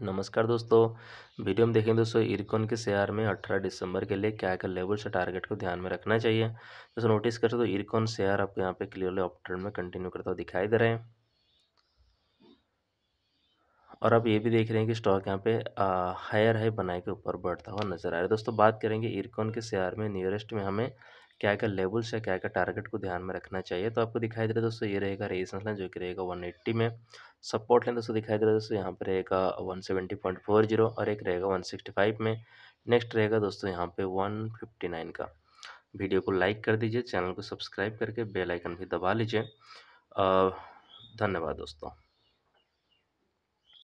नमस्कार दोस्तों वीडियो में देखेंगे दोस्तों इरकॉन के शेयर में 18 दिसंबर के लिए क्या क्या लेवल्स टारगेट को ध्यान में रखना चाहिए दोस्तों नोटिस कर तो इरकॉन शेयर आपको यहाँ पे क्लियरली ऑप्टर्न में कंटिन्यू करता हुआ दिखाई दे रहे हैं और आप ये भी देख रहे हैं कि स्टॉक यहाँ पे हायर हाई बनाए के ऊपर बढ़ता हुआ नजर आ रहा है दोस्तों बात करेंगे इरकॉन के शेयर में नियरेस्ट में हमें क्या क्या लेवल्स या क्या क्या टारगेट को ध्यान में रखना चाहिए तो आपको दिखाई दे रहा है दोस्तों ये रहेगा रेजिस्टेंस लाइन जो कि रहेगा 180 में सपोर्ट लें दोस्तों दिखाई दे रहा है दोस्तों यहाँ पर रहेगा one seventy point four zero और एक रहेगा वन सिक्सटी फाइव में नेक्स्ट रहेगा दोस्तों यहाँ पे वन फिफ्टी नाइन का वीडियो को लाइक कर दीजिए चैनल को सब्सक्राइब करके बेल आइकन भी दबा लीजिए धन्यवाद दोस्तों